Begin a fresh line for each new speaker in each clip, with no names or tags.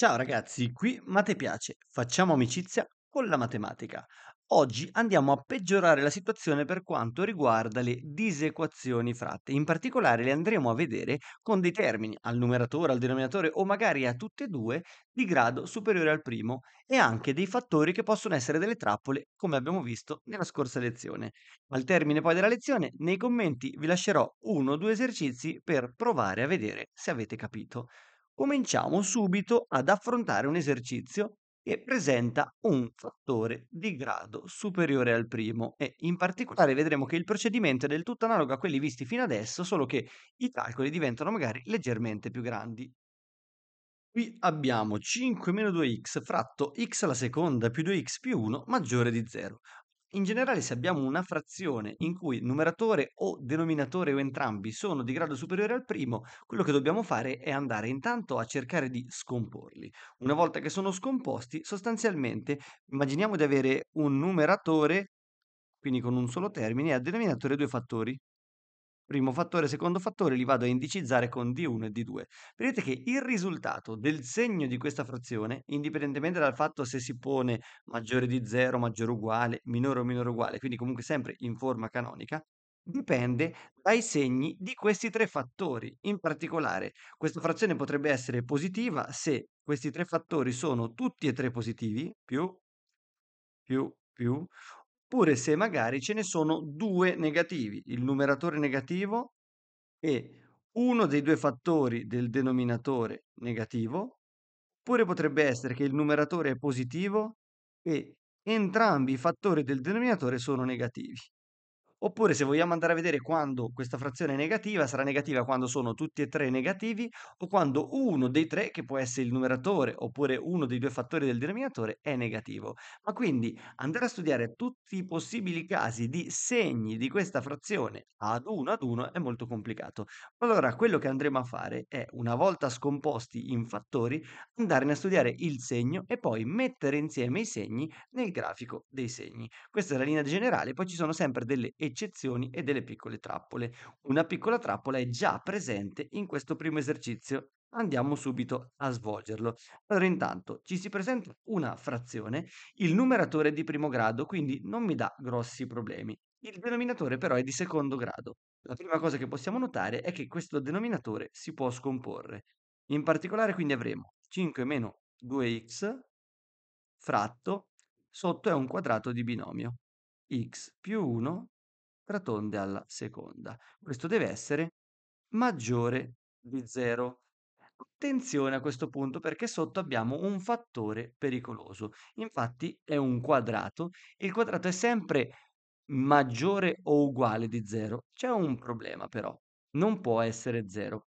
Ciao ragazzi, qui Mate piace, facciamo amicizia con la matematica. Oggi andiamo a peggiorare la situazione per quanto riguarda le disequazioni fratte, in particolare le andremo a vedere con dei termini al numeratore, al denominatore o magari a tutte e due di grado superiore al primo e anche dei fattori che possono essere delle trappole come abbiamo visto nella scorsa lezione. Al termine poi della lezione nei commenti vi lascerò uno o due esercizi per provare a vedere se avete capito cominciamo subito ad affrontare un esercizio che presenta un fattore di grado superiore al primo e in particolare vedremo che il procedimento è del tutto analogo a quelli visti fino adesso, solo che i calcoli diventano magari leggermente più grandi. Qui abbiamo 5 meno 2x fratto x alla seconda più 2x più 1 maggiore di 0. In generale, se abbiamo una frazione in cui numeratore o denominatore o entrambi sono di grado superiore al primo, quello che dobbiamo fare è andare intanto a cercare di scomporli. Una volta che sono scomposti, sostanzialmente immaginiamo di avere un numeratore, quindi con un solo termine, e al denominatore due fattori primo fattore, secondo fattore, li vado a indicizzare con D1 e D2. Vedete che il risultato del segno di questa frazione, indipendentemente dal fatto se si pone maggiore di 0, maggiore o uguale, minore o minore o uguale, quindi comunque sempre in forma canonica, dipende dai segni di questi tre fattori. In particolare, questa frazione potrebbe essere positiva se questi tre fattori sono tutti e tre positivi, più, più, più, pure se magari ce ne sono due negativi, il numeratore negativo e uno dei due fattori del denominatore negativo, oppure potrebbe essere che il numeratore è positivo e entrambi i fattori del denominatore sono negativi. Oppure se vogliamo andare a vedere quando questa frazione è negativa, sarà negativa quando sono tutti e tre negativi o quando uno dei tre, che può essere il numeratore oppure uno dei due fattori del denominatore, è negativo. Ma quindi andare a studiare tutti i possibili casi di segni di questa frazione ad uno ad uno è molto complicato. Allora quello che andremo a fare è, una volta scomposti in fattori, andarne a studiare il segno e poi mettere insieme i segni nel grafico dei segni. Questa è la linea generale, poi ci sono sempre delle eccezioni eccezioni e delle piccole trappole. Una piccola trappola è già presente in questo primo esercizio. Andiamo subito a svolgerlo. Allora intanto ci si presenta una frazione, il numeratore è di primo grado, quindi non mi dà grossi problemi. Il denominatore però è di secondo grado. La prima cosa che possiamo notare è che questo denominatore si può scomporre. In particolare quindi avremo 5 meno 2x fratto sotto è un quadrato di binomio x più 1 rotonde alla seconda. Questo deve essere maggiore di 0. Attenzione a questo punto perché sotto abbiamo un fattore pericoloso. Infatti è un quadrato, il quadrato è sempre maggiore o uguale di 0. C'è un problema però, non può essere 0.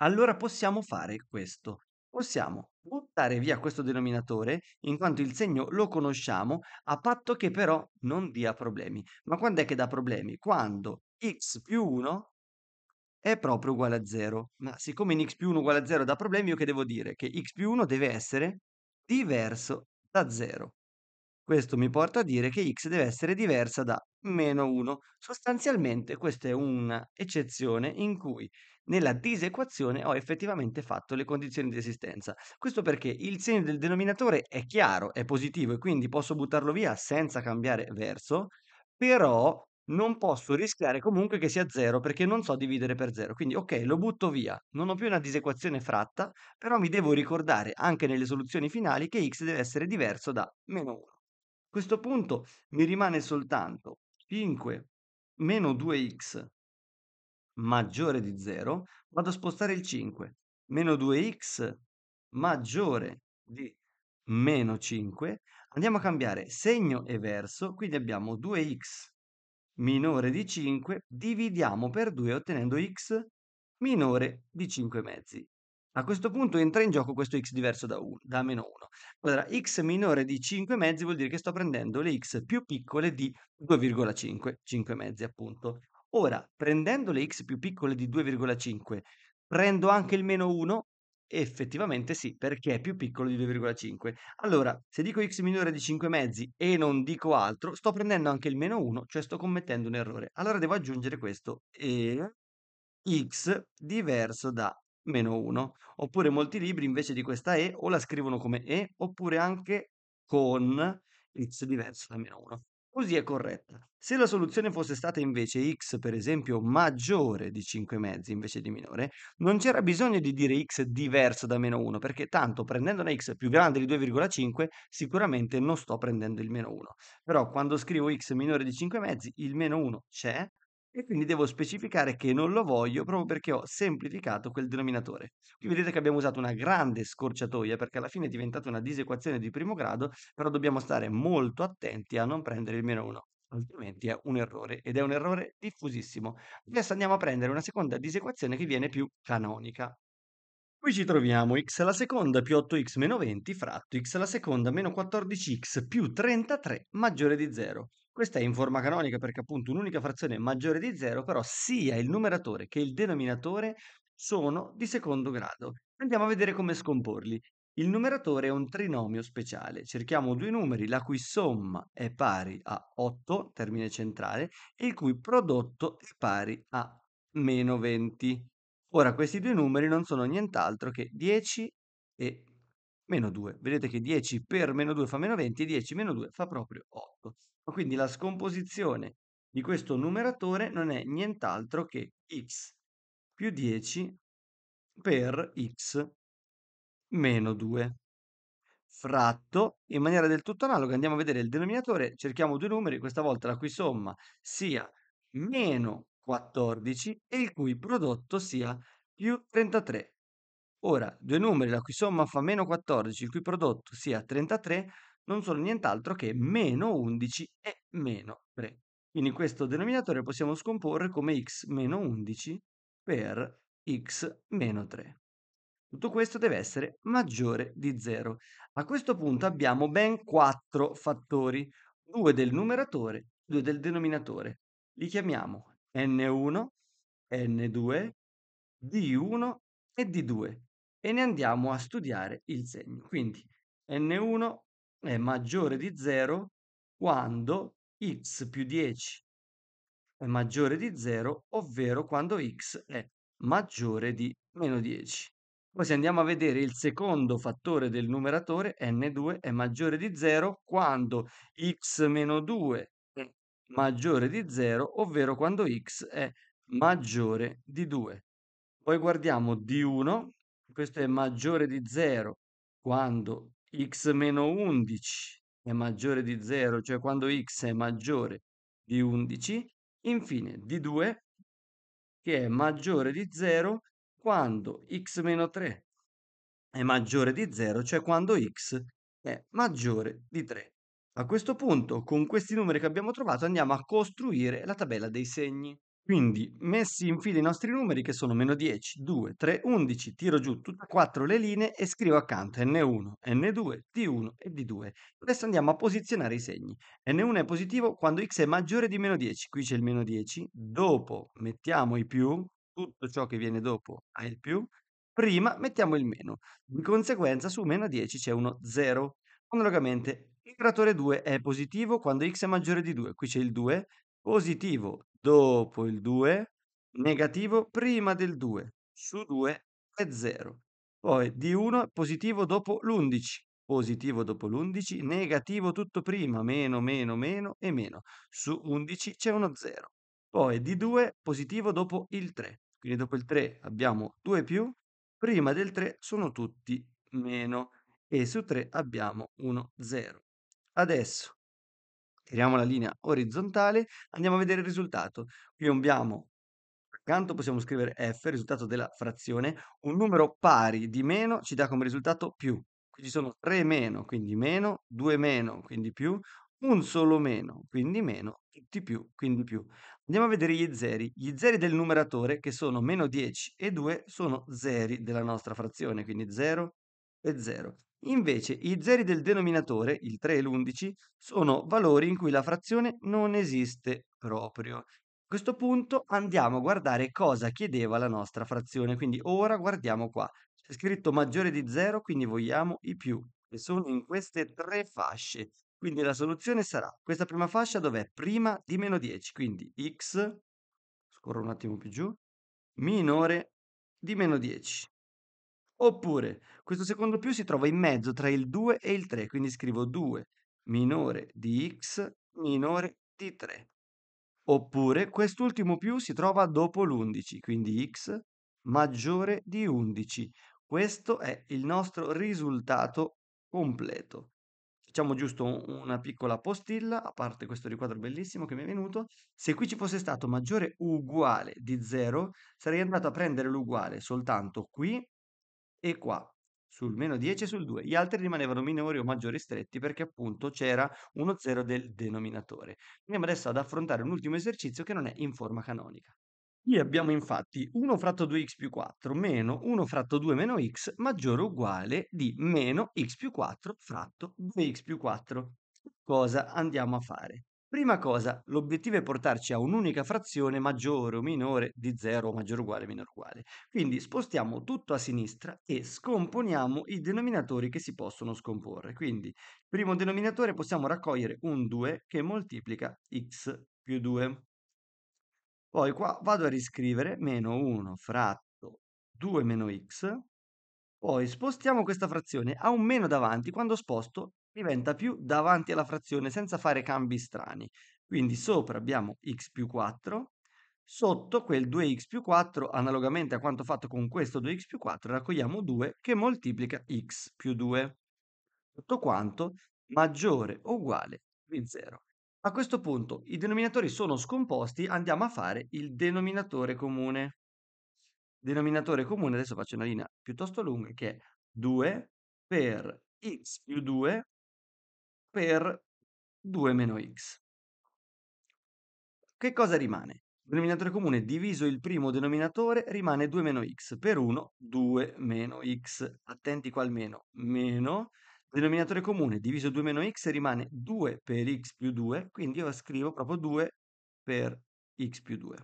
Allora possiamo fare questo. Possiamo buttare via questo denominatore, in quanto il segno lo conosciamo, a patto che però non dia problemi. Ma quando è che dà problemi? Quando x più 1 è proprio uguale a 0. Ma siccome in x più 1 uguale a 0 dà problemi, io che devo dire? Che x più 1 deve essere diverso da 0. Questo mi porta a dire che x deve essere diversa da meno 1. Sostanzialmente questa è un'eccezione in cui nella disequazione ho effettivamente fatto le condizioni di esistenza. Questo perché il segno del denominatore è chiaro, è positivo e quindi posso buttarlo via senza cambiare verso, però non posso rischiare comunque che sia 0 perché non so dividere per 0. Quindi ok, lo butto via, non ho più una disequazione fratta, però mi devo ricordare anche nelle soluzioni finali che x deve essere diverso da meno 1. A questo punto mi rimane soltanto 5 meno 2x maggiore di 0, vado a spostare il 5, meno 2x maggiore di meno 5, andiamo a cambiare segno e verso, quindi abbiamo 2x minore di 5, dividiamo per 2 ottenendo x minore di 5 mezzi. A questo punto entra in gioco questo x diverso da, un, da meno 1. Allora, x minore di 5 mezzi vuol dire che sto prendendo le x più piccole di 2,5, 5 mezzi appunto. Ora, prendendo le x più piccole di 2,5, prendo anche il meno 1? Effettivamente sì, perché è più piccolo di 2,5. Allora, se dico x minore di 5 mezzi e non dico altro, sto prendendo anche il meno 1, cioè sto commettendo un errore. Allora devo aggiungere questo e x diverso da meno 1. Oppure molti libri invece di questa E o la scrivono come E oppure anche con x diverso da meno 1. Così è corretta. Se la soluzione fosse stata invece x, per esempio, maggiore di 5 mezzi invece di minore, non c'era bisogno di dire x diverso da meno 1, perché tanto prendendo una x più grande di 2,5 sicuramente non sto prendendo il meno 1. Però quando scrivo x minore di 5 mezzi, il meno 1 c'è, e quindi devo specificare che non lo voglio proprio perché ho semplificato quel denominatore. Qui vedete che abbiamo usato una grande scorciatoia perché alla fine è diventata una disequazione di primo grado, però dobbiamo stare molto attenti a non prendere il meno 1, altrimenti è un errore ed è un errore diffusissimo. Adesso andiamo a prendere una seconda disequazione che viene più canonica. Qui ci troviamo x alla seconda più 8x meno 20 fratto x alla seconda meno 14x più 33 maggiore di 0. Questa è in forma canonica perché appunto un'unica frazione maggiore di 0, però sia il numeratore che il denominatore sono di secondo grado. Andiamo a vedere come scomporli. Il numeratore è un trinomio speciale. Cerchiamo due numeri la cui somma è pari a 8, termine centrale, e il cui prodotto è pari a meno 20. Ora, questi due numeri non sono nient'altro che 10 e meno 2. Vedete che 10 per meno 2 fa meno 20 e 10 meno 2 fa proprio 8 quindi la scomposizione di questo numeratore non è nient'altro che x più 10 per x meno 2 fratto in maniera del tutto analoga andiamo a vedere il denominatore cerchiamo due numeri questa volta la cui somma sia meno 14 e il cui prodotto sia più 33 ora due numeri la cui somma fa meno 14 il cui prodotto sia 33 non sono nient'altro che meno 11 e meno 3. Quindi questo denominatore possiamo scomporre come x meno 11 per x meno 3. Tutto questo deve essere maggiore di 0. A questo punto abbiamo ben 4 fattori, 2 del numeratore, 2 del denominatore. Li chiamiamo n1, n2, d1 e d2 e ne andiamo a studiare il segno. Quindi n1 è maggiore di 0 quando x più 10 è maggiore di 0, ovvero quando x è maggiore di meno 10. Poi se andiamo a vedere il secondo fattore del numeratore, n2 è maggiore di 0 quando x meno 2 è maggiore di 0, ovvero quando x è maggiore di 2. Poi guardiamo d1, questo è maggiore di 0 quando x-11 è maggiore di 0, cioè quando x è maggiore di 11, infine d2 che è maggiore di 0 quando x-3 è maggiore di 0, cioè quando x è maggiore di 3. A questo punto, con questi numeri che abbiamo trovato, andiamo a costruire la tabella dei segni. Quindi messi in fila i nostri numeri che sono meno 10, 2, 3, 11, tiro giù tutte e quattro le linee e scrivo accanto N1, N2, T1 e D2. Adesso andiamo a posizionare i segni. N1 è positivo quando x è maggiore di meno 10, qui c'è il meno 10, dopo mettiamo i più, tutto ciò che viene dopo ha il più, prima mettiamo il meno. Di conseguenza su meno 10 c'è uno 0. Analogamente, il gratore 2 è positivo quando x è maggiore di 2, qui c'è il 2, positivo dopo il 2, negativo prima del 2, su 2 è 0. Poi di 1 positivo dopo l'11, positivo dopo l'11, negativo tutto prima, meno, meno, meno e meno. Su 11 c'è uno 0. Poi di 2 positivo dopo il 3. Quindi dopo il 3 abbiamo 2 più, prima del 3 sono tutti meno e su 3 abbiamo uno 0. Adesso tiriamo la linea orizzontale, andiamo a vedere il risultato. Qui abbiamo, accanto, possiamo scrivere f, risultato della frazione, un numero pari di meno ci dà come risultato più. Qui ci sono 3 meno, quindi meno, 2 meno, quindi più, un solo meno, quindi meno, tutti più, quindi più. Andiamo a vedere gli zeri. Gli zeri del numeratore, che sono meno 10 e 2, sono zeri della nostra frazione, quindi 0 e 0. Invece i zeri del denominatore, il 3 e l'11, sono valori in cui la frazione non esiste proprio. A questo punto andiamo a guardare cosa chiedeva la nostra frazione, quindi ora guardiamo qua. C'è scritto maggiore di 0, quindi vogliamo i più, che sono in queste tre fasce. Quindi la soluzione sarà questa prima fascia dov'è? Prima di meno 10, quindi x, scorro un attimo più giù, minore di meno 10. Oppure questo secondo più si trova in mezzo tra il 2 e il 3, quindi scrivo 2 minore di x minore di 3. Oppure quest'ultimo più si trova dopo l'11, quindi x maggiore di 11. Questo è il nostro risultato completo. Facciamo giusto una piccola postilla, a parte questo riquadro bellissimo che mi è venuto. Se qui ci fosse stato maggiore uguale di 0, sarei andato a prendere l'uguale soltanto qui e qua sul meno 10 e sul 2. Gli altri rimanevano minori o maggiori stretti perché appunto c'era uno 0 del denominatore. Andiamo adesso ad affrontare un ultimo esercizio che non è in forma canonica. Qui abbiamo infatti 1 fratto 2x più 4 meno 1 fratto 2 meno x maggiore o uguale di meno x più 4 fratto 2x più 4. Cosa andiamo a fare? Prima cosa, l'obiettivo è portarci a un'unica frazione maggiore o minore di 0 o maggiore o uguale o minore uguale. Quindi spostiamo tutto a sinistra e scomponiamo i denominatori che si possono scomporre. Quindi, primo denominatore possiamo raccogliere un 2 che moltiplica x più 2. Poi qua vado a riscrivere meno 1 fratto 2 meno x. Poi spostiamo questa frazione a un meno davanti quando sposto diventa più davanti alla frazione senza fare cambi strani. Quindi sopra abbiamo x più 4, sotto quel 2x più 4, analogamente a quanto fatto con questo 2x più 4, raccogliamo 2 che moltiplica x più 2, Tutto quanto maggiore o uguale di 0. A questo punto i denominatori sono scomposti, andiamo a fare il denominatore comune. Denominatore comune, adesso faccio una linea piuttosto lunga, che è 2 per x più 2 per 2 meno x. Che cosa rimane? Denominatore comune diviso il primo denominatore rimane 2 meno x, per 1 2 meno x. Attenti qua almeno, meno, meno. Denominatore comune diviso 2 meno x rimane 2 per x più 2, quindi io scrivo proprio 2 per x più 2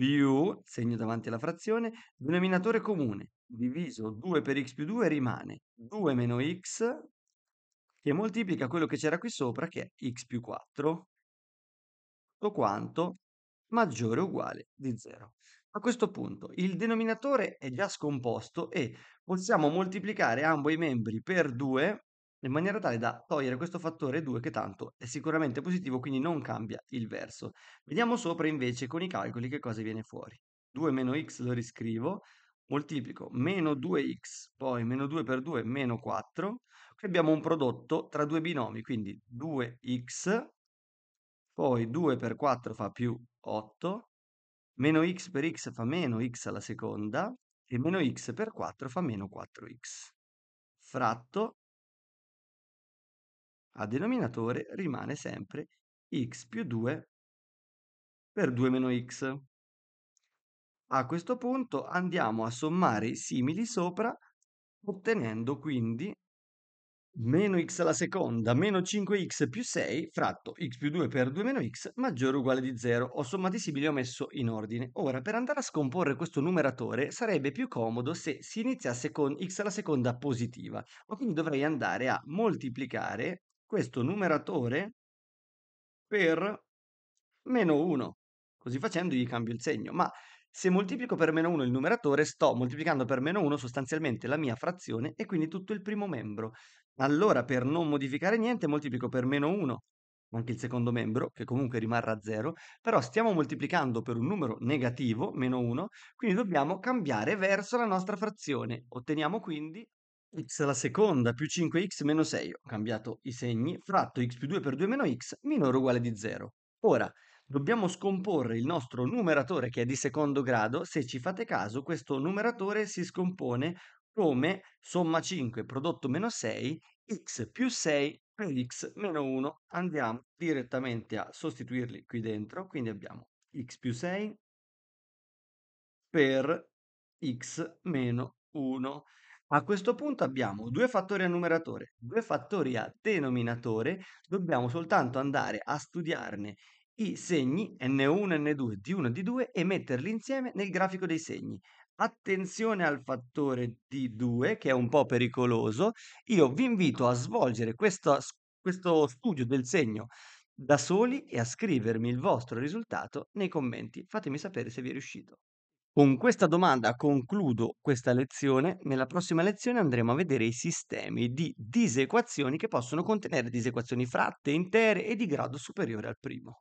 più, segno davanti alla frazione, denominatore comune diviso 2 per x più 2 rimane 2 meno x che moltiplica quello che c'era qui sopra, che è x più 4, tutto quanto maggiore o uguale di 0. A questo punto il denominatore è già scomposto e possiamo moltiplicare ambo i membri per 2 in maniera tale da togliere questo fattore 2 che tanto è sicuramente positivo, quindi non cambia il verso. Vediamo sopra invece con i calcoli che cosa viene fuori. 2 meno x lo riscrivo, moltiplico meno 2x, poi meno 2 per 2, meno 4, qui abbiamo un prodotto tra due binomi, quindi 2x, poi 2 per 4 fa più 8, meno x per x fa meno x alla seconda, e meno x per 4 fa meno 4x. Fratto a denominatore rimane sempre x più 2 per 2 meno x. A questo punto andiamo a sommare i simili sopra, ottenendo quindi meno x alla seconda meno 5x più 6 fratto x più 2 per 2 meno x maggiore o uguale di 0. Ho sommati simili e ho messo in ordine. Ora, per andare a scomporre questo numeratore sarebbe più comodo se si iniziasse con x alla seconda positiva. Ma quindi dovrei andare a moltiplicare questo numeratore per meno 1. Così facendo gli cambio il segno, ma se moltiplico per meno 1 il numeratore, sto moltiplicando per meno 1 sostanzialmente la mia frazione e quindi tutto il primo membro. Allora, per non modificare niente, moltiplico per meno 1 anche il secondo membro, che comunque rimarrà 0, però stiamo moltiplicando per un numero negativo, meno 1, quindi dobbiamo cambiare verso la nostra frazione. Otteniamo quindi x alla seconda più 5x meno 6, ho cambiato i segni, fratto x più 2 per 2 meno x, minore o uguale di 0. Ora, dobbiamo scomporre il nostro numeratore che è di secondo grado. Se ci fate caso, questo numeratore si scompone come somma 5 prodotto meno 6, x più 6 per x meno 1. Andiamo direttamente a sostituirli qui dentro, quindi abbiamo x più 6 per x meno 1. A questo punto abbiamo due fattori a numeratore, due fattori a denominatore, dobbiamo soltanto andare a studiarne i segni N1, N2, D1, D2 e metterli insieme nel grafico dei segni. Attenzione al fattore D2 che è un po' pericoloso. Io vi invito a svolgere questo, questo studio del segno da soli e a scrivermi il vostro risultato nei commenti. Fatemi sapere se vi è riuscito. Con questa domanda concludo questa lezione. Nella prossima lezione andremo a vedere i sistemi di disequazioni che possono contenere disequazioni fratte, intere e di grado superiore al primo.